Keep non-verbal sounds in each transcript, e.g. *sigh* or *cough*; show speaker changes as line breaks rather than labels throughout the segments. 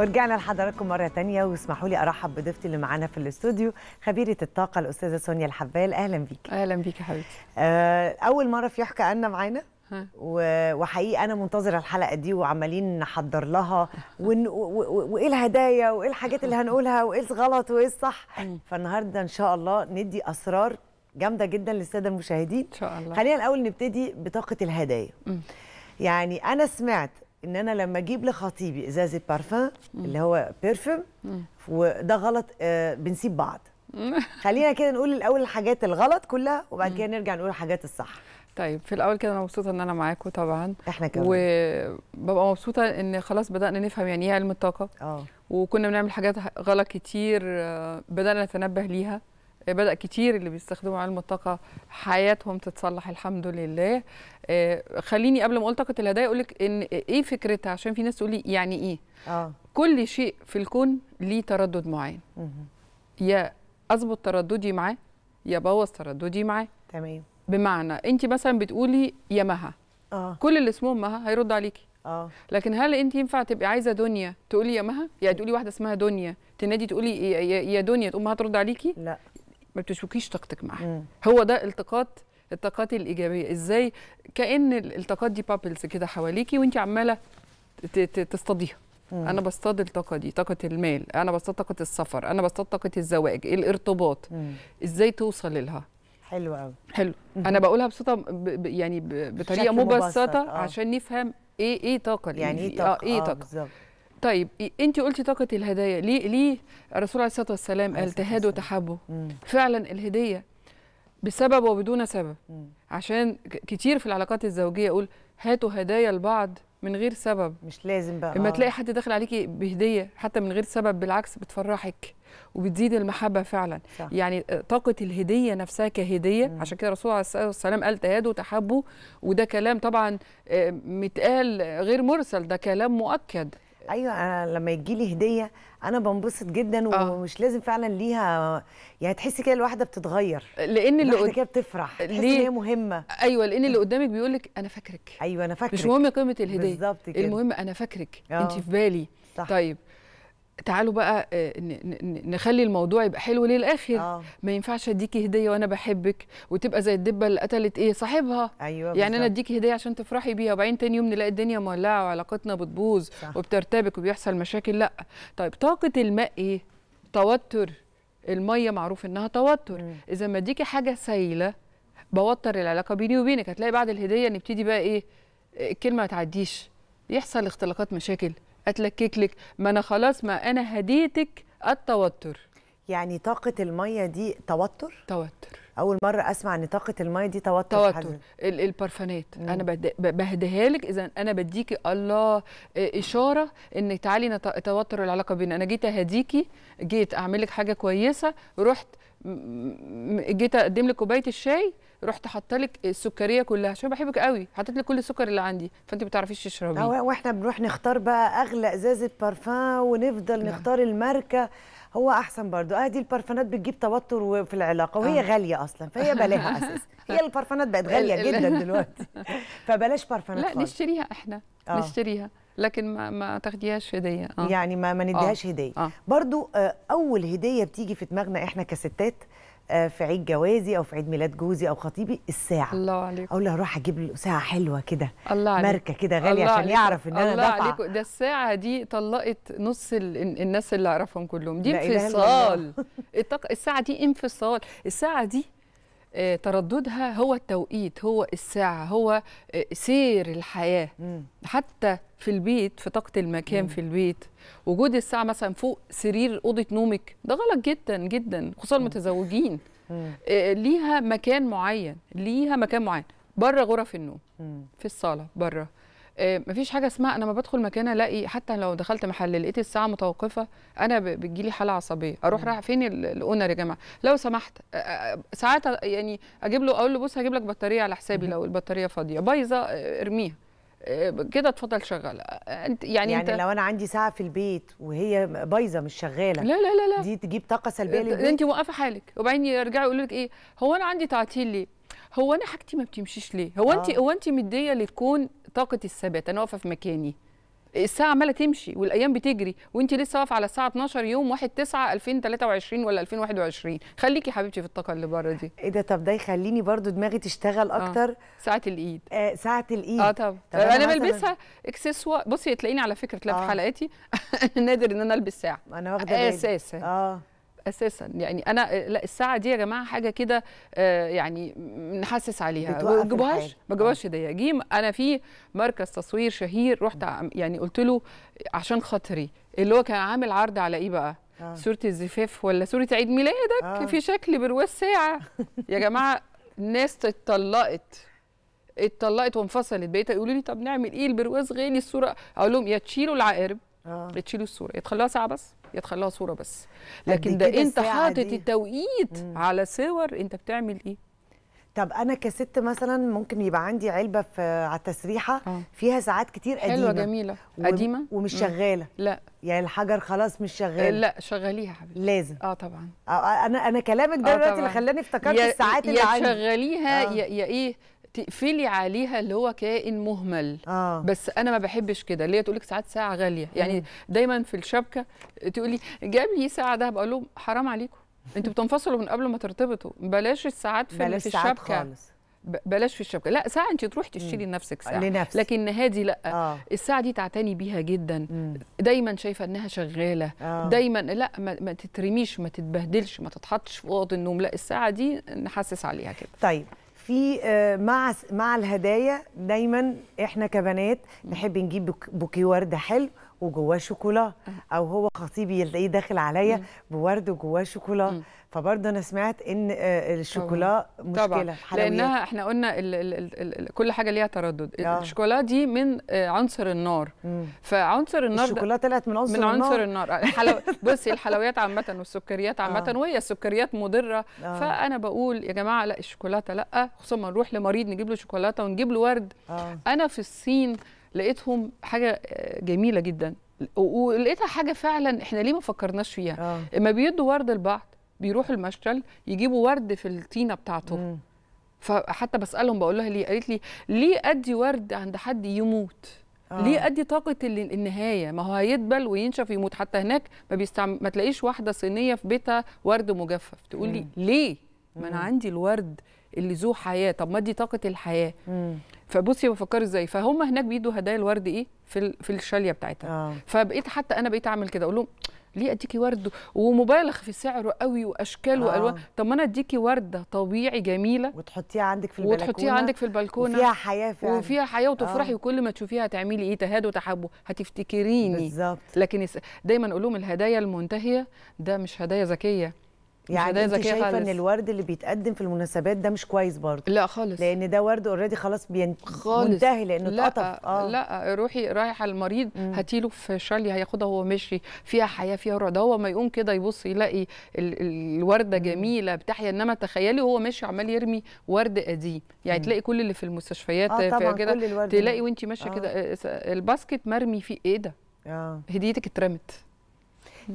ورجعنا لحضراتكم مرة تانية واسمحوا لي أرحب بضيفتي اللي معانا في الاستوديو خبيرة الطاقة الأستاذة سونيا الحبال أهلا بيك أهلا بيك يا حبيبتي آه أول مرة في يحكى أنا معانا وحقيقي انا منتظره الحلقه دي وعمالين نحضر لها *laughs* ون... و... و... وايه الهدايا وايه الحاجات اللي هنقولها وايه الغلط وايه الصح فالنهارده ان شاء الله ندي اسرار جامده جدا للساده المشاهدين ان شاء الله خلينا الاول نبتدي بطاقه الهدايا يعني انا سمعت ان انا لما اجيب لخطيبي ازازه بارفان اللي هو بيرفوم وده غلط آه بنسيب بعض *laughs* خلينا كده نقول الاول الحاجات
الغلط كلها وبعد كده نرجع نقول الحاجات الصح طيب في الاول كده انا مبسوطه ان انا معاكم طبعا احنا كمان وببقى مبسوطه ان خلاص بدانا نفهم يعني ايه علم الطاقه اه وكنا بنعمل حاجات غلط كتير آه، بدانا نتنبه ليها بدأ كتير اللي بيستخدموا علم الطاقة حياتهم تتصلح الحمد لله آه، خليني قبل ما أقول طاقة الهدايا أقول لك إن إيه فكرتها عشان في ناس تقول لي يعني إيه آه. كل شيء في الكون ليه تردد معين يا أظبط ترددي معاه يا بوظ ترددي معاه تمام بمعنى أنت مثلا بتقولي يا مها آه. كل اللي اسمهم مها هيرد عليكي اه لكن هل انت ينفع تبقي عايزه دنيا تقولي يا مها يعني تقولي واحده اسمها دنيا تنادي تقولي يا دنيا تقوم هترد عليكي لا ما بتشوكيش طاقتك معاه هو ده التقاط الطاقات الايجابيه ازاي كان الطاقات دي بابلز كده حواليكي وانت عماله تصطاديها انا بصطاد الطاقه دي طاقه المال انا بصطاد طاقه السفر انا بصطاد طاقه الزواج الارتباط مم. ازاي توصل لها حلو قوي حلو مم. انا بقولها بصوتة ب... يعني ب... بطريقه مبسطه آه. عشان نفهم ايه ايه طاقه يعني ايه طاقه, آه إيه آه، طاقة. آه بالظبط طيب انت قلتي طاقه الهدايا ليه ليه الرسول عليه الصلاه والسلام قال تهادوا تحابوا فعلا الهديه بسبب وبدون سبب مم. عشان كتير في العلاقات الزوجيه يقول هاتوا هدايا لبعض من غير سبب مش لازم بقى اما تلاقي آه. حد داخل عليكي بهديه حتى من غير سبب بالعكس بتفرحك وبتزيد المحبه فعلا صح. يعني آه، طاقه الهديه نفسها كهديه مم. عشان كده الرسول عليه الصلاه والسلام قال تهادوا تحبوا وده كلام طبعا آه، متقال غير مرسل ده كلام مؤكد ايوه انا لما يجي لي هديه
انا بنبسط جدا آه. ومش لازم فعلا ليها يعني تحسي كده الواحده بتتغير لان اللي قد... كده بتفرح تحسي ان هي مهمه
ايوه لان اللي قدامك بيقول لك انا فاكرك
ايوه انا فاكرك مش مهم قيمه الهديه بالظبط كده المهم
انا فاكرك انت آه. في بالي صح. طيب تعالوا بقى آه، نخلي الموضوع يبقى حلو للاخر آه. ما ينفعش اديكي هديه وانا بحبك وتبقى زي الدبه اللي قتلت ايه صاحبها أيوة يعني بالزبط. انا اديكي هديه عشان تفرحي بيها وبعدين تاني يوم نلاقي الدنيا مولعه وعلاقتنا بتبوظ وبترتبك وبيحصل مشاكل لا طيب طاقه الماء ايه توتر الميه معروف انها توتر م. اذا ما اديكي حاجه سايله بوتر العلاقه بيني وبينك هتلاقي بعد الهديه نبتدي بقى ايه آه، الكلمه ما تعديش يحصل اختلاقات مشاكل اتلكك لك ما انا خلاص ما انا هديتك التوتر يعني طاقه الميه دي توتر توتر اول مره اسمع ان طاقه الميه دي توتر توتر البارفانات انا بهديها لك اذا انا بديكي الله آه، اشاره ان تعالي توتر العلاقه بينا انا جيت اهديكي جيت اعمل لك حاجه كويسه رحت جيت اقدم لك كوبايه الشاي رحت حاطه لك السكريه كلها عشان بحبك قوي حطيت لك كل السكر اللي عندي فانت ما بتعرفيش تشربيه اه
واحنا بنروح نختار بقى اغلى ازازه بارفان ونفضل لا. نعم. نختار الماركه هو احسن برضو اه دي البارفانات بتجيب توتر في العلاقه وهي آه. غاليه اصلا فهي بلاها *laughs* اساس هي البارفانات بقت غاليه جدا دلوقتي *laughs* فبلاش بارفانات لا خالص.
نشتريها احنا آه. نشتريها لكن ما ما تاخديهاش هديه آه. يعني ما ما نديهاش آه. هديه
آه. برضو آه، اول هديه بتيجي في دماغنا احنا كستات آه، في عيد جوازي او في عيد ميلاد جوزي او خطيبي الساعه الله عليك اقول له اروح اجيب له ساعه حلوه كده الله عليك. ماركه كده غاليه عشان يعرف ان انا الله عليكم
ده الساعه دي طلقت نص ال... الناس اللي اعرفهم كلهم دي انفصال الساعه دي انفصال الساعه دي آه، ترددها هو التوقيت هو الساعة هو آه، سير الحياة مم. حتى في البيت في طاقة المكان مم. في البيت وجود الساعة مثلا فوق سرير أوضة نومك ده غلط جدا جدا خصوصا المتزوجين آه، ليها مكان معين ليها مكان معين بره غرف النوم مم. في الصالة بره آه، مفيش حاجه اسمها انا ما بدخل مكان الاقي حتى لو دخلت محل لقيت الساعه متوقفه انا بتجيلي حاله عصبيه اروح رايح فين الاونر يا جماعه لو سمحت آه، آه، ساعات يعني اجيب له اقول له بص هجيب لك بطاريه على حسابي لو البطاريه فاضيه بايظه ارميها كده اتفضل شغال انت يعني, يعني انت لو
انا عندي ساعه في البيت وهي بايظه مش شغاله لا لا لا, لا. دي تجيب طاقه
سلبيه للبيت انت موقفه حالك وبعدين يرجعوا يقولوا لك ايه هو انا عندي تعطيل ليه هو انا حاجتي ما بتمشيش ليه هو انت آه. هو انت مديه للكون طاقه الثبات انا واقفه في مكاني الساعه عماله تمشي والايام بتجري وانت لسه واقفه على الساعه 12 يوم 1 9 2023 ولا 2021 خليكي حبيبتي في الطاقه اللي بره دي ايه ده طب ده يخليني برضو دماغي تشتغل آه. اكتر آه. ساعه الايد آه ساعه الايد اه طب, طب انا, بلبسها اكسسوار بصي تلاقيني على فكره تلاقي في آه. حلقاتي *laughs* نادر ان انا البس ساعه انا واخده آه، بالي اساسا اه اساسا يعني انا لا الساعه دي يا جماعه حاجه كده آه، يعني نحسس عليها ما تجيبوهاش ما تجيبوهاش آه. هديه جه انا في مركز تصوير شهير رحت يعني قلت له عشان خاطري اللي هو كان عامل عرض على ايه بقى آه. صوره الزفاف ولا صوره عيد ميلادك آه. في شكل برواز ساعه يا جماعه الناس اتطلقت اتطلقت وانفصلت بقيت يقولوا لي طب نعمل ايه البرواز غالي الصوره اقول لهم يا تشيلوا العقارب آه. تشيلوا الصوره يا تخلوها ساعه بس يدخل لها صوره بس لكن ده انت حاطط التوقيت على صور انت بتعمل ايه طب
انا كست مثلا ممكن يبقى عندي علبه في على التسريحه آه. فيها ساعات كتير قديمه حلوه جميله قديمه ومش شغاله لا يعني الحجر خلاص مش شغال لا
شغليها حبيبتي لازم اه طبعا آه انا انا كلامك ده اه دلوقتي اللي خلاني افتكرت الساعات اللي عندي يا شغليها آه. يا ايه تقفلي عليها اللي هو كائن مهمل آه. بس انا ما بحبش كده اللي هي تقول لك ساعات ساعه غاليه يعني مم. دايما في الشبكه تقولي جاب لي ساعه ده بقول لهم حرام عليكم انتوا بتنفصلوا من قبل ما ترتبطوا بلاش الساعات في, بلاش في الشبكه خالص. بلاش في الشبكه لا ساعه انت تروحي تشتري لنفسك ساعه لنفسك. لكن هادي لا آه. الساعه دي تعتني بيها جدا مم. دايما شايفه انها شغاله آه. دايما لا ما, ما تترميش ما تتبهدلش ما تتحطش في اوضه النوم لا الساعه دي نحسس عليها كده طيب
في آه، مع مع الهدايا دايما احنا كبنات نحب نجيب بوكيه ورده حلو وجواه شوكولا أه. او هو خطيبي يلاقيه داخل عليا بورد وجواه شوكولا فبرضه انا سمعت ان آه، الشوكولا
مشكله طبعا. حلويات. لانها احنا قلنا الـ الـ الـ الـ كل حاجه ليها تردد آه. الشوكولا دي من عنصر النار مم. فعنصر النار الشوكولا طلعت من عنصر من عنصر النار, *laughs* بصي الحلويات عامه والسكريات عامه آه. وهي السكريات مضره آه. فانا بقول يا جماعه لا الشوكولاته لا خصوصا ما نروح لمريض نجيب له شوكولاته ونجيب له ورد آه. انا في الصين لقيتهم حاجه آه، جميله جدا ولقيتها حاجه فعلا احنا ليه ما فكرناش فيها آه. اما بيدوا ورد لبعض بيروحوا المشتل يجيبوا ورد في الطينه بتاعتهم مم. فحتى بسالهم بقول لها ليه قالت لي ليه ادي ورد عند حد يموت آه. ليه ادي طاقه النهايه ما هو هيدبل وينشف ويموت حتى هناك ما بيستعم... ما تلاقيش واحده صينيه في بيتها ورد مجفف تقول لي ليه ما انا عندي الورد اللي ذو حياه طب ما دي طاقه الحياه مم. فبصي بفكر ازاي فهم هناك بيدوا هدايا الورد ايه في في الشاليه بتاعتها آه. فبقيت حتى انا بقيت اعمل كده اقول لهم ليه اديكي ورد ومبالغ في سعره قوي واشكال آه. والوان طب ما انا اديكي ورده طبيعي جميله وتحطيها عندك في البلكونه وتحطيها عندك في البلكونه وفيها حياه فعلا وفيها حياه وتفرحي آه. وكل ما تشوفيها تعملي ايه تهاد وتحبه هتفتكريني بالظبط لكن دايما اقول لهم الهدايا المنتهيه ده مش هدايا ذكيه يعني انت شايفه ان
الورد اللي بيتقدم في المناسبات ده مش كويس برضه لا خالص لان ده ورد اوريدي خلاص بين... خالص منتهي
لانه اتقطف آه. آه. لا روحي رايح على المريض هاتي له في شالي هياخدها وهو ماشي فيها حياه فيها روح ده هو ما يقوم كده يبص يلاقي ال... الورده جميله بتحيا انما تخيلي وهو ماشي عمال يرمي ورد قديم يعني مم. تلاقي كل اللي في المستشفيات آه كده تلاقي وانت ماشيه آه. كده آه، الباسكت مرمي فيه ايه ده آه. هديتك اترمت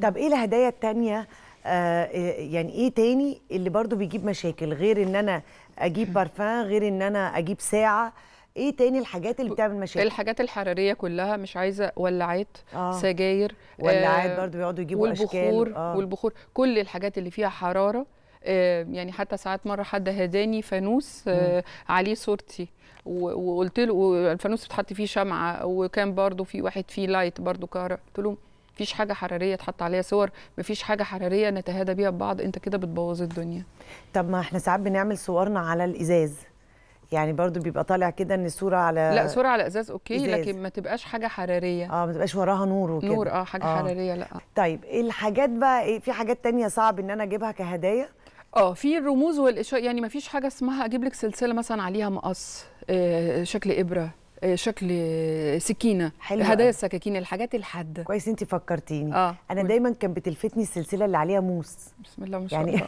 طب
ايه الهدايا التانية آه، آه، يعني ايه تاني اللي برضو بيجيب مشاكل غير ان انا اجيب بارفان غير ان انا اجيب ساعه ايه تاني الحاجات اللي بتعمل مشاكل الحاجات
الحراريه كلها مش عايزه ولاعات آه. سجاير ولاعات آه برضو بيقعدوا يجيبوا والبخور اشكال آه. والبخور كل الحاجات اللي فيها حراره آه يعني حتى ساعات مره حد هداني فانوس آه عليه صورتي وقلت له الفانوس بتحط فيه شمعه وكان برضو في واحد فيه لايت برضو كهرباء قلت له مفيش حاجه حراريه تحط عليها صور مفيش حاجه حراريه نتهادى بيها ببعض انت كده بتبوظ الدنيا طب ما احنا ساعات بنعمل
صورنا على الازاز يعني برضو بيبقى طالع كده ان الصوره على لا صوره
على ازاز اوكي إزاز. لكن ما تبقاش حاجه حراريه اه ما تبقاش
وراها نور وكده نور اه حاجه آه. حراريه لا طيب الحاجات
بقى إيه، في حاجات تانية صعب ان انا اجيبها كهدايا اه في الرموز والاشياء يعني ما فيش حاجه اسمها اجيب لك سلسله مثلا عليها مقص آه شكل ابره شكل سكينه حلوة. هدايا السكاكين الحاجات الحاده كويس انت فكرتيني آه. انا دايما كان
بتلفتني السلسله اللي عليها موس
بسم الله ما شاء يعني الله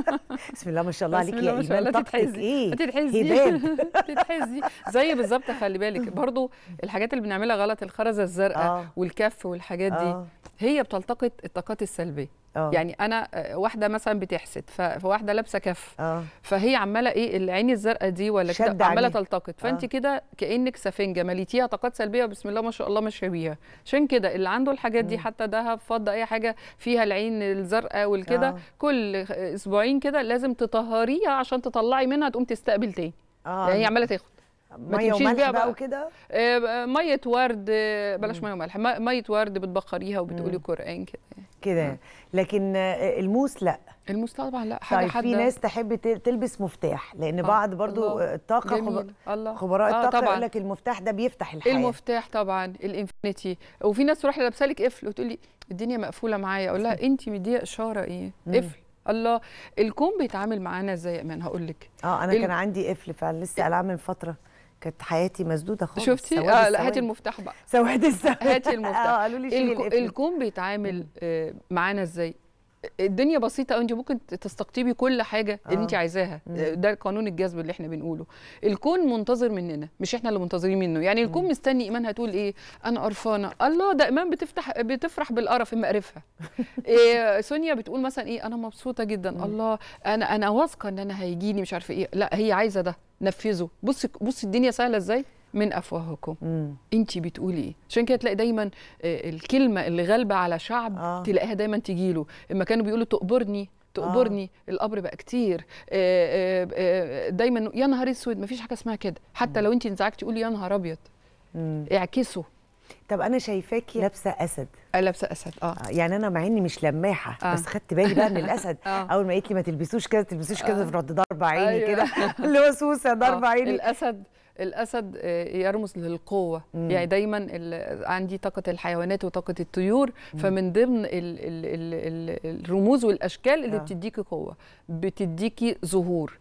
*laughs* بسم الله ما شاء الله عليكي يا ايمان الله ايه تتحزي *laughs*
تتحزي زي بالظبط خلي بالك *laughs* برضو الحاجات اللي بنعملها غلط الخرزه الزرقاء آه. والكف والحاجات دي آه. هي بتلتقط الطاقات السلبيه أوه. يعني انا آه، واحده مثلا بتحسد فواحده لابسه كف أوه. فهي عماله ايه العين الزرقاء دي ولا كده عماله تلتقط فانت آه. كده كانك سفنجه مليتيها طاقات سلبيه وبسم الله ما شاء الله ماشيه بيها عشان كده اللي عنده الحاجات دي حتى ذهب فضه اي حاجه فيها العين الزرقاء والكده آه. كل اسبوعين كده لازم تطهريها عشان تطلعي منها تقوم تستقبل تاني آه. يعني عماله تاخد ميه وملح بقى وكده آه، آه، ميه ورد آه، بلاش ميه وملح ميه ورد بتبخريها وبتقولي قران كده
كده لكن الموس لا الموس طبعا لا حاجه طيب حد في ناس تحب تلبس مفتاح لان آه بعض برضو الطاقه خبراء الله. الطاقه يقول لك المفتاح
ده بيفتح الحياه المفتاح طبعا الانفينيتي وفي ناس تروح لابسه لك قفل وتقول لي الدنيا مقفوله معايا اقول لها انت مديه اشاره ايه قفل الله الكون بيتعامل معانا ازاي يا امان هقول لك اه انا ال... كان عندي قفل فلسه قلعه من فتره كانت حياتي مسدوده خالص شفتي اه لا هاتي المفتاح بقى سواد السواد هاتي المفتاح *laughs* آه قالوا لي الكون بيتعامل آه، معانا ازاي الدنيا بسيطه انت ممكن تستقطبي كل حاجه آه. انت عايزاها آه، ده قانون الجذب اللي احنا بنقوله الكون منتظر مننا مش احنا اللي منتظرين منه يعني الكون م. مستني ايمان هتقول ايه انا قرفانه الله ده ايمان بتفتح بتفرح بالقرف اما قرفها *laughs* إيه سونيا بتقول مثلا ايه انا مبسوطه جدا م. الله انا انا واثقه ان انا هيجيني مش عارفه ايه لا هي عايزه ده نفذه بص بص الدنيا سهله ازاي من افواهكم انت بتقولي ايه عشان كده تلاقي دايما آه، الكلمه اللي غالبه على شعب آه. تلاقيها دايما له اما كانوا بيقولوا تقبرني تقبرني آه. القبر بقى كتير آآ آه، آآ آه، دايما يا نهار اسود مفيش حاجه اسمها كده حتى لو انت انزعجتي قولي يا نهار ابيض اعكسوا طب انا شايفاكي
لابسه اسد لابسه اسد آه. يعني انا مع اني مش لماحه آه. بس خدت بالي بقى من *laughs* الاسد آه. اول ما قالت لي ما تلبسوش كده تلبسوش كده آه. رد ضاربه عيني أيوة. كده *laughs* اللي هو سوسه ضاربه آه. عيني الاسد
الاسد آه، يرمز للقوه مم. يعني دايما عندي طاقه الحيوانات وطاقه الطيور مم. فمن ضمن الـ الـ الـ الرموز والاشكال اللي آه. بتديكي قوه بتديكي ظهور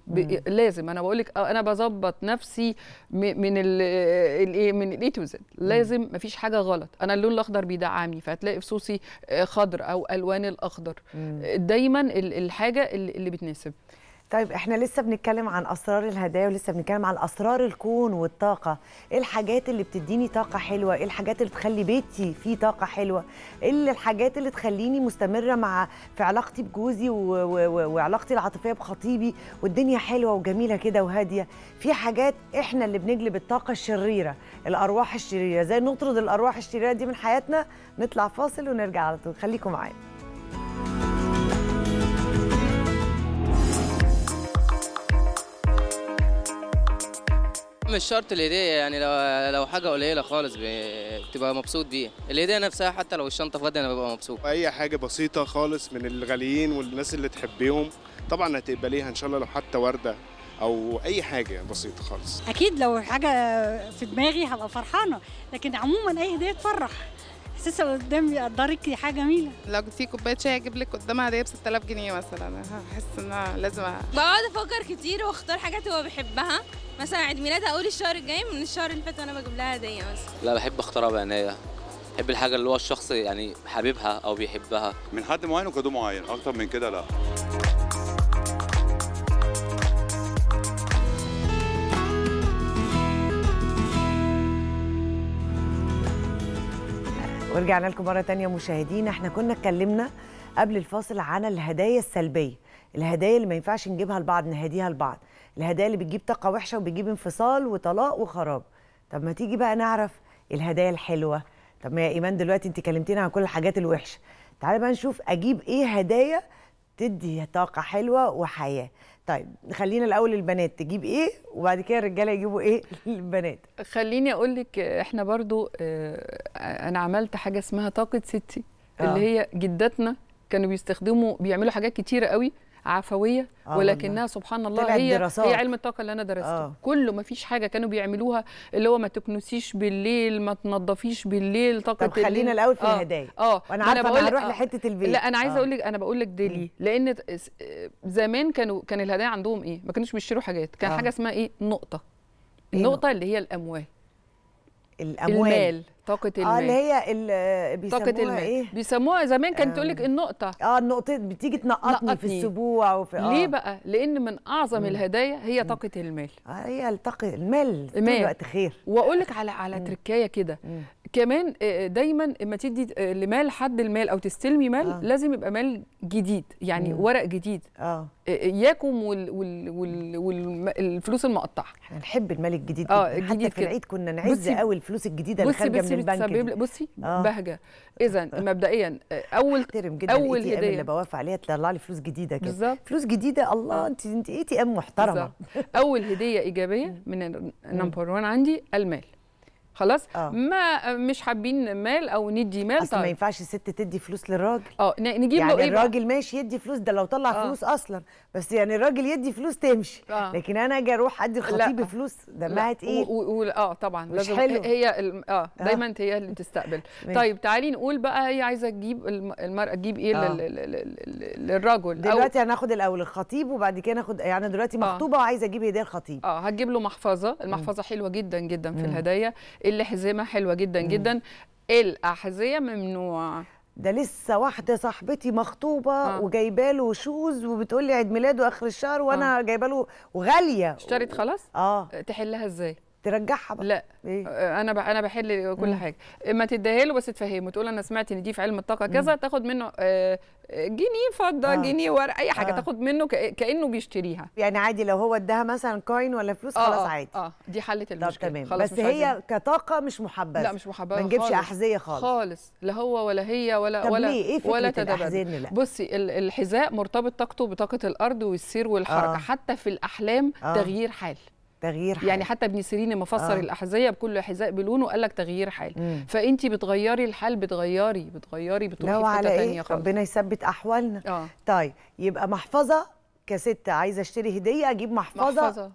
لازم انا بقول لك آه، انا بظبط نفسي من الايه من الاي تو زد لازم ما فيش حاجه غلط انا اللون الاخضر بيدعمني فهتلاقي في صوصي آه، خضر او الوان الاخضر مم. دايما الحاجه اللي بتناسب طيب احنا لسه بنتكلم
عن اسرار الهدايا ولسه بنتكلم عن اسرار الكون والطاقه ايه الحاجات اللي بتديني طاقه حلوه ايه الحاجات اللي بتخلي بيتي فيه طاقه حلوه ايه الحاجات اللي تخليني مستمره مع في علاقتي بجوزي و... و... وعلاقتي العاطفيه بخطيبي والدنيا حلوه وجميله كده وهاديه في حاجات احنا اللي بنجلب الطاقه الشريره الارواح الشريره زي نطرد الارواح الشريره دي من حياتنا نطلع فاصل ونرجع على طول خليكم معانا
مش شرط الهديه يعني لو لو حاجه قليله خالص بتبقى مبسوط بيها الهديه نفسها حتى لو الشنطه فاضيه انا ببقى مبسوط اي حاجه بسيطه خالص من الغاليين والناس اللي تحبيهم طبعا هتقبليها ان شاء الله لو حتى ورده او اي حاجه بسيطه خالص اكيد لو حاجه في دماغي هبقى فرحانه لكن عموما اي هديه تفرح حساسه قدام يقدرك دي حاجه جميله لو جبتي كوبايه شاي هجيب لك قدامها هديه ب 6000 جنيه مثلا هحس ان انا لازم بقعد افكر كتير واختار حاجات هو بيحبها مثلا عيد ميلادها اقول الشهر الجاي من الشهر اللي فات وانا بجيب لها هديه مثلا
لا بحب اختارها بعنايه بحب الحاجه اللي هو الشخص يعني حبيبها او بيحبها من حد معين وكادو معين اكتر من كده لا ورجعنا لكم مره تانية مشاهدينا احنا كنا اتكلمنا قبل الفاصل عن الهدايا السلبيه الهدايا اللي ما ينفعش نجيبها لبعض نهديها لبعض الهدايا اللي بتجيب طاقه وحشه وبتجيب انفصال وطلاق وخراب طب ما تيجي بقى نعرف الهدايا الحلوه طب ما يا ايمان دلوقتي انت كلمتينا عن كل الحاجات الوحشه تعالي بقى نشوف اجيب ايه هدايا تدي طاقه حلوه وحياه طيب خلينا الاول البنات تجيب ايه وبعد كده الرجاله يجيبوا ايه للبنات
*laughs* خليني اقول لك احنا برضو آه، انا عملت حاجه اسمها طاقه ستي اللي آه. هي جداتنا كانوا بيستخدموا بيعملوا حاجات كتيره قوي عفويه آه، ولكنها سبحان الله هي هي علم الطاقه اللي انا درسته آه. كله ما فيش حاجه كانوا بيعملوها اللي هو ما تكنسيش بالليل ما تنضفيش بالليل طاقه طب خلينا الاول في آه. الهدايا اه وانا عارفه انا هروح آه. لحته البيت لا انا عايزه آه. اقول لك انا بقول لك ليه لان زمان كانوا كان الهدايا عندهم ايه ما كانوش بيشتروا حاجات كان آه. حاجه اسمها ايه نقطه إيه النقطه اللي هي الاموال الاموال المال طاقه آه، المال اه اللي هي اللي بيسموها طاقه المال إيه؟ بيسموها زمان كانت تقول لك آه. النقطه اه النقطه بتيجي تنقطني في السبوع وفي آه. ليه بقى لان من اعظم الهدايا هي طاقه المال آه هي طاقه المال طول وقت خير واقول لك على على تركايه كده كمان آه، آه، دايما اما تدي آه، لمال حد المال او تستلمي مال آه. لازم يبقى مال جديد يعني مم. ورق جديد اه اياكم والفلوس المقطعه احنا نحب المال الجديد اه جدا. حتى في العيد كنا نعز قوي الفلوس الجديده اللي خارجه من البنك بصي بصي آه. بهجه اذا مبدئيا اول *laughs* احترم جدا اول هديه اللي بوافق
عليها تطلع لي فلوس جديده كده بالزبط. فلوس جديده الله انت انت اي تي ام محترمه
اول هديه ايجابيه *laughs* من نمبر 1 عندي المال خلاص أوه. ما مش حابين مال او ندي مال اصل طيب. ما ينفعش الست تدي فلوس للراجل اه نجيب يعني له ايه يعني الراجل
ماشي يدي فلوس ده لو طلع أوه. فلوس اصلا بس يعني الراجل يدي فلوس تمشي أوه. لكن
انا اجي اروح ادي الخطيب فلوس ده مهت ايه و... و... اه طبعا مش حلو. هي ال... اه, آه. دايما أوه. هي اللي تستقبل طيب تعالي نقول بقى هي عايزه تجيب المراه تجيب ايه آه. لل...
للرجل دلوقتي أو... هناخد الاول الخطيب وبعد كده ناخد يعني دلوقتي آه. مخطوبه
وعايزه اجيب هديه الخطيب اه هتجيب له محفظه المحفظه حلوه جدا جدا في الهدايا حزامها حلوه جدا جدا الاحذيه ممنوع ده لسه واحده صاحبتي
مخطوبه آه. وجايبه له شوز وبتقول لي عيد ميلاده اخر الشهر وانا آه. جايبه له
وغاليه اشترت خلاص اه تحلها ازاي ترجعها بقى لا إيه؟ آه، انا انا بحل كل مم. حاجه ما تديها له بس تفهمه تقول انا سمعت ان دي في علم الطاقه كذا تاخد منه آه، آه، جنيه فضه آه. جنيه ورق اي حاجه آه. تاخد منه كانه بيشتريها يعني عادي لو هو اداها مثلا كوين ولا فلوس آه خلاص عادي اه دي حلت المشكله تمام خلاص بس هي عادي.
كطاقه مش محبذه لا مش
محبذه ما نجيبش احذيه خالص خالص لا هو ولا هي ولا طب ولا ليه؟ إيه ولا تدبر بصي الحذاء مرتبط طاقته بطاقه الارض والسير والحركه آه. حتى في الاحلام آه. تغيير حال تغيير حال. يعني حتى ابن سيرين لما فسر آه. الاحذيه بكل حذاء بلونه قال لك تغيير مم. فانت بتغيري الحال بتغيري بتغيري بتروحي في حته ثانيه إيه؟ خالص
ربنا يثبت احوالنا آه. طيب يبقى محفظه كست عايزه اشتري هديه اجيب محفظه, محفظة.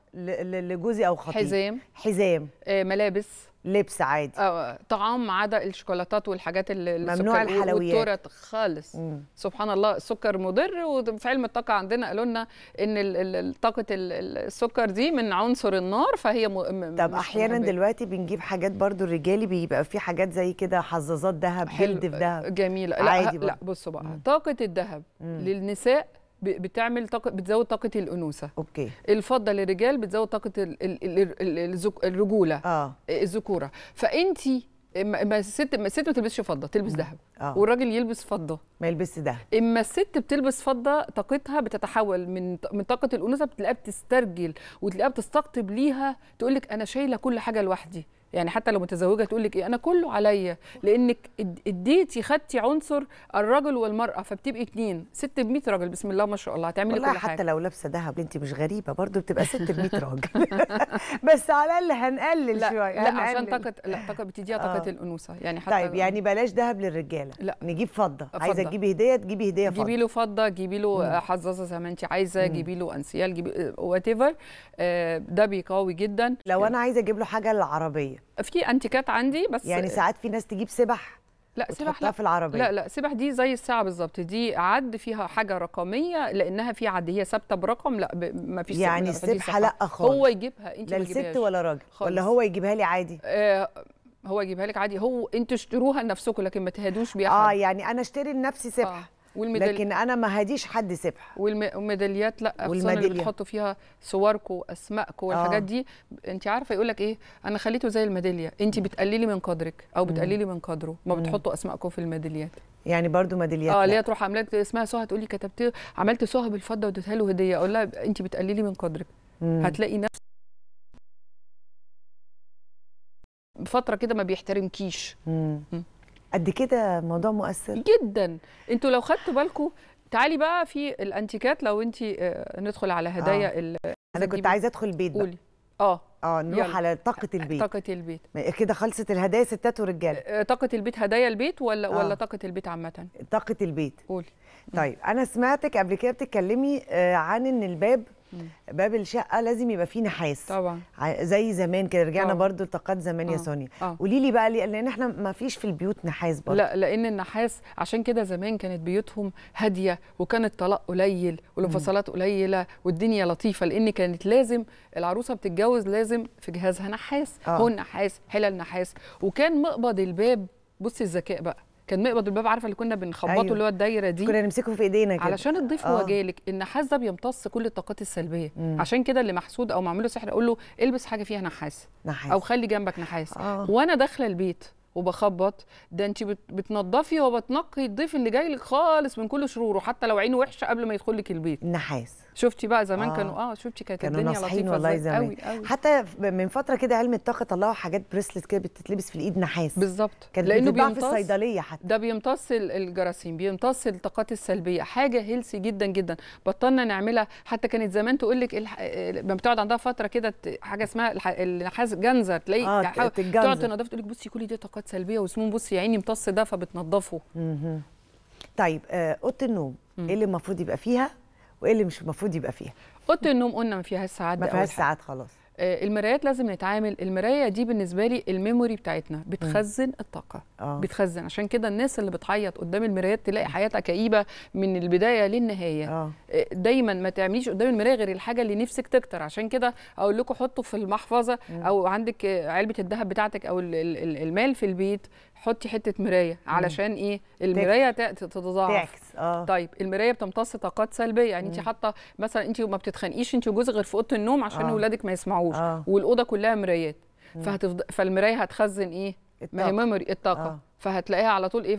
لجوزي او خطيب حزام حزام آه ملابس لبس عادي اه طعام ما عدا الشوكولاتات والحاجات اللي ممنوع الحلويات خالص مم. سبحان الله السكر مضر وفي علم الطاقه عندنا قالوا لنا ان طاقه السكر دي من عنصر النار فهي م... طب احيانا مبير.
دلوقتي بنجيب حاجات برضو الرجالي بيبقى في حاجات زي كده حظاظات ذهب جلد في ذهب جميله عادي لا, لا
بصوا بقى مم. طاقه الذهب للنساء بتعمل طاقه بتزود طاقه الانوثه اوكي الفضه للرجال بتزود طاقه الـ الـ الرجوله آه. اه الذكوره فانت اما الست ما الست ما تلبسش فضه تلبس ذهب آه. والراجل يلبس فضه ما يلبسش ده اما الست بتلبس فضه طاقتها بتتحول من من طاقه الانوثه بتلاقيها بتسترجل وتلاقيها بتستقطب ليها تقول لك انا شايله كل حاجه لوحدي يعني حتى لو متزوجه تقول لك ايه انا كله عليا لانك اديتي خدتي عنصر الرجل والمراه فبتبقي اتنين ست ب 100 راجل بسم الله ما شاء الله هتعملي كل حاجه حتى لو لابسه ذهب انت مش غريبه برضو بتبقى ست ب 100 راجل *laughs* بس على الاقل هنقلل شويه لا عشان طاقه لا طاقه بتديها طاقه آه. الانوثه يعني حتى طيب يعني بلاش ذهب للرجاله لا نجيب فضه, فضة. عايزه تجيبي هديه تجيبي هديه فضه جيبي له فضه جيبي له حظاظه زي ما انت عايزه جيبي له انسيال جيبي وات آه، ايفر آه، ده بيقوي جدا لو انا عايزه اجيب له حاجه للعربيه العربيه في انتيكات عندي بس يعني ساعات
في ناس تجيب سبح لا سبح لا في العربية لا لا
سبح دي زي الساعة بالظبط دي عد فيها حاجة رقمية لأنها في عد هي ثابتة برقم لا ما فيش يعني السبحة لا خالص هو يجيبها انت لا ست ولا راجل خالص. ولا هو يجيبها لي عادي آه هو يجيبها لك عادي هو انتوا اشتروها لنفسكم لكن ما تهادوش بيها اه يعني انا اشتري لنفسي سبحه آه. والميدالي... لكن انا ما هديش حد سيبها والميداليات لا والميداليات اللي بتحطوا فيها صوركم واسمائكم والحاجات آه. دي انت عارفه يقول لك ايه انا خليته زي الميداليه انت بتقللي من قدرك او بتقللي من قدره ما بتحطوا اسمائكم في الميداليات يعني برضو ميداليات اه ليه تروح عامله اسمها سهى تقول لي كتبت عملت سهى بالفضه واديتها له هديه اقول لها انت بتقللي من قدرك مم. هتلاقي نفس فتره كده ما بيحترمكيش
مم. مم. قد كده موضوع مؤثر
جدا انتوا لو خدتوا بالكم تعالي بقى في الانتيكات لو انت آه، ندخل على هدايا آه. آه، انا كنت عايزه
ادخل البيت بقى قولي اه اه نروح يلا. على طاقه البيت طاقه البيت كده خلصت الهدايا ستات ورجاله
آه، طاقه البيت هدايا البيت ولا آه. ولا طاقه البيت عامه
طاقه البيت قولي طيب انا سمعتك قبل كده بتتكلمي عن ان الباب باب الشقه لازم يبقى فيه نحاس طبعا زي زمان كده رجعنا أوه. برضو لطاقات زمان يا آه. سونيا آه. قولي لي بقى ليه
لان احنا ما فيش في البيوت نحاس برضو لا لان النحاس عشان كده زمان كانت بيوتهم هاديه وكان الطلاق قليل والانفصالات قليله والدنيا لطيفه لان كانت لازم العروسه بتتجوز لازم في جهازها نحاس آه. هون نحاس حلل نحاس وكان مقبض الباب بصي الذكاء بقى كان مقبض الباب عارفه اللي كنا بنخبطه أيوة. اللي هو الدايره دي كنا نمسكه في ايدينا كده علشان الضيف آه. وجالك النحاس ده بيمتص كل الطاقات السلبيه مم. عشان كده اللي محسود او معمول له سحر اقول له البس حاجه فيها نحاس نحاس او خلي جنبك نحاس آه. وانا داخله البيت وبخبط ده انت بتنضفي وبتنقي الضيف اللي جاي لك خالص من كل شروره حتى لو عينه وحشه قبل ما يدخل لك البيت نحاس شفتي بقى زمان آه. كانوا اه شفتي كانت كانوا الدنيا لطيفه والله زمان قوي
قوي. حتى من فتره كده علم الطاقه طلعوا حاجات بريسلت كده بتتلبس في الايد نحاس
بالظبط كانت لانه بيمتص في الصيدليه حتى ده بيمتص الجراثيم بيمتص الطاقات السلبيه حاجه هيلسي جدا جدا بطلنا نعملها حتى كانت زمان تقول لك الح... لما بتقعد عندها فتره كده حاجه اسمها النحاس جنزه تلاقي آه تقعد تنضف تقول لك بصي كل دي طاقات علاقات سلبيه وسموم بص يا عيني امتص ده فبتنضفه طيب آه، اوضه النوم
ايه اللي المفروض يبقى فيها وايه اللي مش المفروض يبقى فيها
اوضه النوم قلنا ما فيهاش ساعات ما فيهاش ساعات خلاص آه، المرايات لازم نتعامل المرايه دي بالنسبه لي الميموري بتاعتنا بتخزن الطاقه آه. بتخزن عشان كده الناس اللي بتعيط قدام المرايات تلاقي حياتها كئيبه من البدايه للنهايه آه. آه. دايما ما تعمليش قدام المرايه غير الحاجه اللي نفسك تكتر عشان كده اقول لكم حطوا في المحفظه م. او عندك علبه الذهب بتاعتك او المال في البيت حطي حته مرايه علشان مم. ايه المرايه تتضاعف اه طيب المرايه بتمتص طاقات سلبيه يعني انت حاطه مثلا انت ما بتتخانقيش انت وجوزك غير في اوضه النوم عشان آه. ما يسمعوش آه. والاوضه كلها مرايات فهتفضل فالمرايه هتخزن ايه الطاقة. ما هي ميموري الطاقه آه. فهتلاقيها على طول ايه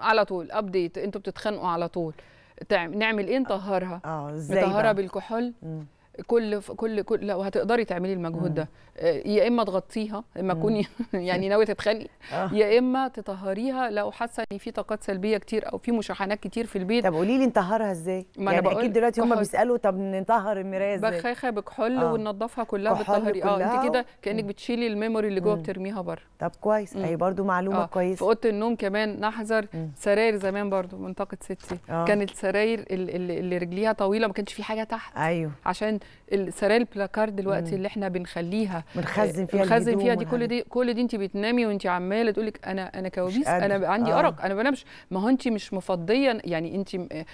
على طول ابديت انتوا بتتخانقوا على طول نعمل ايه نطهرها اه, آه، ازاي نطهرها بالكحول مم. كل كل كل لو هتقدري تعملي المجهود ده آه، يا اما تغطيها اما تكوني *laughs* يعني ناويه تتخلي آه. يا اما تطهريها لو حاسه ان في طاقات سلبيه كتير او في مشاحنات كتير في البيت طب قولي لي نطهرها ازاي ما يعني انا اكيد دلوقتي هم بيسالوا
طب نطهر المرايه ازاي بخاخه
بكحول آه. وننضفها كلها بالطهري اه انت كده كانك بتشيلي الميموري اللي جوه بترميها بره طب كويس اي برضو معلومه آه. كويسه في اوضه النوم كمان نحذر سراير زمان برضو منطقه ستي آه. كانت سراير اللي رجليها طويله ما كانش في حاجه تحت ايوه عشان السراير البلاكارد دلوقتي اللي احنا بنخليها بنخزن آه، فيها بنخزن فيها دي كل دي كل دي انت بتنامي وانت عماله تقول لك انا انا كوابيس انا عندي آه. ارق انا بنامش ما هو انت مش مفضيه يعني انت آه،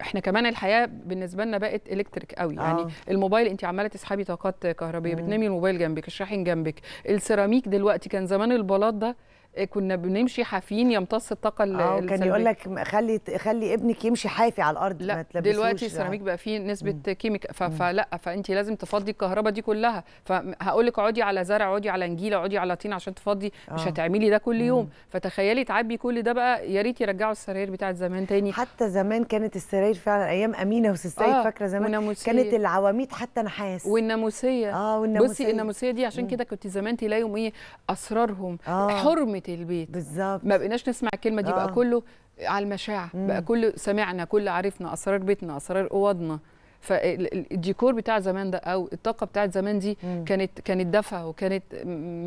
احنا كمان الحياه بالنسبه لنا بقت الكتريك قوي آه. يعني الموبايل انت عماله تسحبي طاقات كهربيه بتنامي الموبايل جنبك الشاحن جنبك السيراميك دلوقتي كان زمان البلاط ده كنا بنمشي حافيين يمتص الطاقه اه كان يقول
لك خلي خلي ابنك يمشي حافي على الارض لا ما تلبسوش دلوقتي آه. السيراميك
بقى فيه نسبه كيميك فلا فانت لازم تفضي الكهرباء دي كلها فهقول لك اقعدي على زرع اقعدي على نجيله اقعدي على طين عشان تفضي آه. مش هتعملي ده كل يوم مم. فتخيلي تعبي كل ده بقى يا ريت يرجعوا السراير بتاعت زمان تاني حتى زمان كانت السراير فعلا ايام امينه وسيد آه. فاكره زمان وناموسية. كانت العواميد حتى نحاس والناموسيه اه والناموسيه بصي الناموسيه دي عشان كده كنت زمان تلاقيهم ايه اسرارهم آه. حرمه البيت بالظبط ما بقيناش نسمع الكلمه دي آه. بقى كله على المشاعر بقى كله سمعنا كل عرفنا اسرار بيتنا اسرار اوضنا فالديكور بتاع زمان ده او الطاقه بتاعت زمان دي مم. كانت كانت دافعه وكانت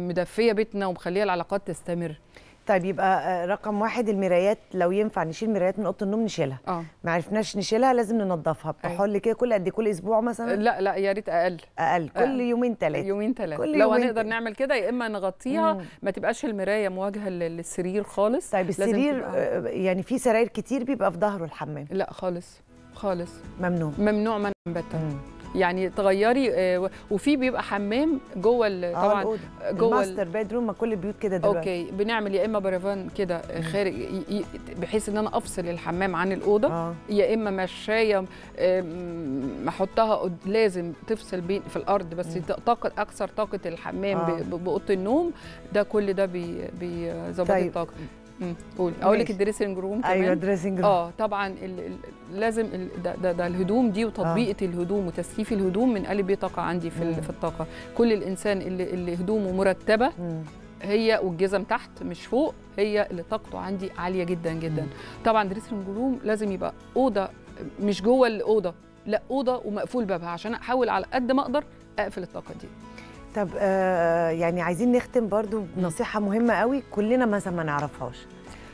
مدفيه بيتنا ومخليه العلاقات تستمر
طيب يبقى آه، رقم واحد المرايات لو ينفع نشيل مرايات من اوضه النوم نشيلها اه ما عرفناش نشيلها لازم ننظفها أيوه. بكحول كده كل قد إيه؟ كل اسبوع مثلا آه، لا لا يا ريت اقل اقل كل أقل. يومين ثلاثه يومين
ثلاثه لو هنقدر نعمل كده يا اما نغطيها مم. ما تبقاش المرايه مواجهه للسرير خالص طيب السرير آه،
يعني في سراير كتير بيبقى في ظهره الحمام لا
خالص خالص ممنوع ممنوع منع مم. يعني تغيري آه، وفي بيبقى حمام جوه آه، طبعا جوه الماستر بيدروم ما كل البيوت كده دلوقتي اوكي بنعمل يا اما برافان كده خارج بحيث ان انا افصل الحمام عن الاوضه آه. يا اما مشايه احطها لازم تفصل بين في الارض بس طاقه اكثر طاقه الحمام باوضه النوم ده كل ده بيظبط بي, طيب. الطاقه قول اقول لك الدريسنج روم أيوة، كمان ايوه دريسنج روم اه طبعا الـ الـ لازم الـ ده, ده, ده الهدوم دي وتطبيقه آه. الهدوم وتسليف الهدوم من قلب طاقه عندي في, مم. في الطاقه كل الانسان اللي, اللي هدومه مرتبه مم. هي والجزم تحت مش فوق هي اللي طاقته عندي عاليه جدا جدا مم. طبعا دريسنج روم لازم يبقى اوضه مش جوه الاوضه لا اوضه ومقفول بابها عشان احاول على قد ما اقدر اقفل الطاقه دي
طب آه يعني عايزين نختم برضو نعم. بنصيحه مهمه قوي كلنا
مثلا ما نعرفهاش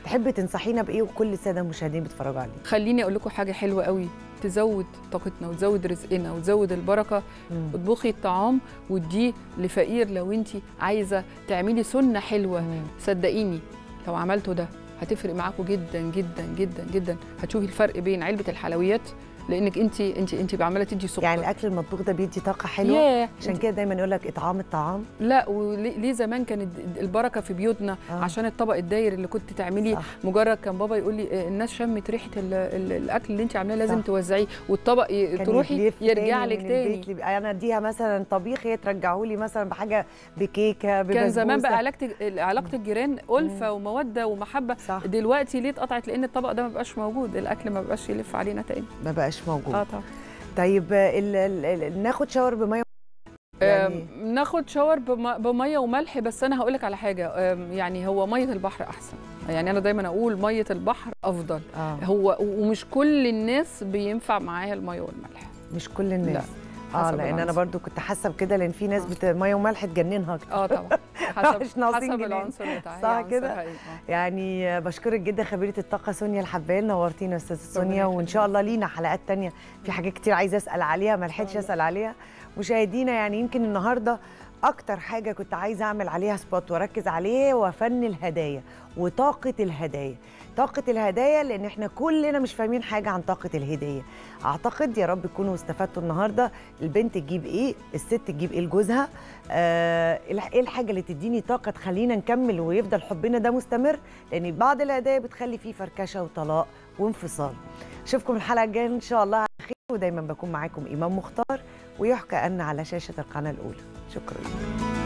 تحب تنصحينا بايه وكل الساده المشاهدين بيتفرجوا علينا خليني اقول لكم حاجه حلوه قوي تزود طاقتنا وتزود رزقنا وتزود البركه مم. اطبخي الطعام واديه لفقير لو انت عايزه تعملي سنه حلوه مم. صدقيني لو عملته ده هتفرق معاكم جدا جدا جدا جدا هتشوفي الفرق بين علبه الحلويات لانك انت انت انت عماله تدي سكر يعني الاكل المطبوخ ده بيدي طاقه حلوه yeah. عشان كده
دايما يقول لك اطعام الطعام
لا وليه زمان كانت البركه في بيوتنا آه. عشان الطبق الداير اللي كنت تعمليه مجرد كان بابا يقول لي آه، الناس شمت ريحه الاكل اللي انت عاملاه لازم توزعيه والطبق تروحي يرجع لك تاني انا اديها مثلا
طبيخ هي ترجعه لي مثلا بحاجه
بكيكه ببسبوسه كان زمان بقى علاقه علاقه الجيران الفه وموده ومحبه صح. دلوقتي ليه اتقطعت لان الطبق ده ما بقاش موجود الاكل ما بقاش يلف علينا تاني
ما بقاش مش موجود اه طبعا طيب الـ الـ الـ ناخد شاور بميه
يعني... ناخد شاور بميه وملح يعني بس انا هقول لك على حاجه يعني هو ميه البحر احسن يعني انا دايما اقول ميه البحر افضل آه. هو ومش كل الناس بينفع معاها الميه والملح
مش كل الناس لا. اه لان العنصر. انا برضو كنت حاسه بكده لان في ناس بت... ميه وملح تجننها اكتر اه طبعا *laughs*
حسب حسب العنصر بتاعها صح كده
يعني بشكرك جدا خبيره الطاقه سونيا الحبال نورتينا استاذه سونيا وان شاء الله لينا حلقات ثانيه في حاجات كتير عايزه اسال عليها ما لحقتش اسال عليها مشاهدينا يعني يمكن النهارده اكتر حاجه كنت عايزه اعمل عليها سبوت واركز عليه وفن الهدايا وطاقه الهدايا طاقه الهدايا لان احنا كلنا مش فاهمين حاجه عن طاقه الهديه اعتقد يا رب تكونوا استفدتوا النهارده البنت تجيب ايه الست تجيب ايه لجوزها آه ايه الحاجه اللي تديني طاقه تخلينا نكمل ويفضل حبنا ده مستمر لان بعض الهدايا بتخلي فيه فركشه وطلاق وانفصال اشوفكم الحلقه الجايه ان شاء الله على خير ودايما بكون معاكم إمام مختار ويحكى ان على شاشه القناه الاولى شكرا